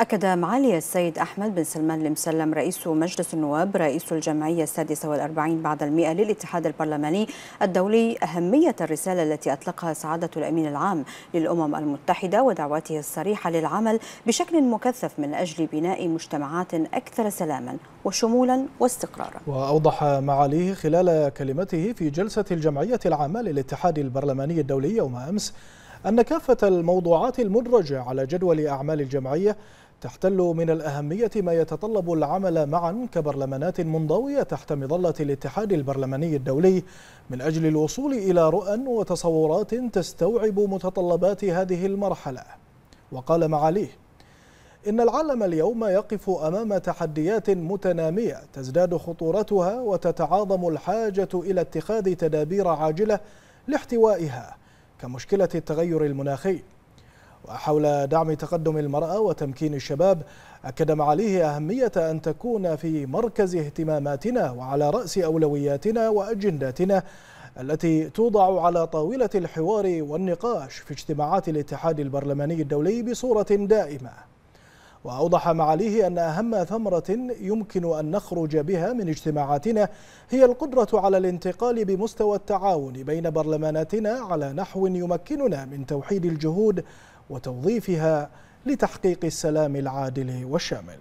أكد معالي السيد أحمد بن سلمان المسلم رئيس مجلس النواب رئيس الجمعية السادسة والأربعين بعد المئة للاتحاد البرلماني الدولي أهمية الرسالة التي أطلقها سعادة الأمين العام للأمم المتحدة ودعوته الصريحة للعمل بشكل مكثف من أجل بناء مجتمعات أكثر سلاما وشمولا واستقرارا وأوضح معاليه خلال كلمته في جلسة الجمعية العامة للاتحاد البرلماني الدولي يوم أمس أن كافة الموضوعات المدرجة على جدول أعمال الجمعية تحتل من الأهمية ما يتطلب العمل معا كبرلمانات منضوية تحت مظلة الاتحاد البرلماني الدولي من أجل الوصول إلى رؤى وتصورات تستوعب متطلبات هذه المرحلة وقال معاليه إن العالم اليوم يقف أمام تحديات متنامية تزداد خطورتها وتتعاظم الحاجة إلى اتخاذ تدابير عاجلة لاحتوائها كمشكلة التغير المناخي وحول دعم تقدم المرأة وتمكين الشباب أكد معاليه أهمية أن تكون في مركز اهتماماتنا وعلى رأس أولوياتنا وأجنداتنا التي توضع على طاولة الحوار والنقاش في اجتماعات الاتحاد البرلماني الدولي بصورة دائمة وأوضح معاليه أن أهم ثمرة يمكن أن نخرج بها من اجتماعاتنا هي القدرة على الانتقال بمستوى التعاون بين برلماناتنا على نحو يمكننا من توحيد الجهود وتوظيفها لتحقيق السلام العادل والشامل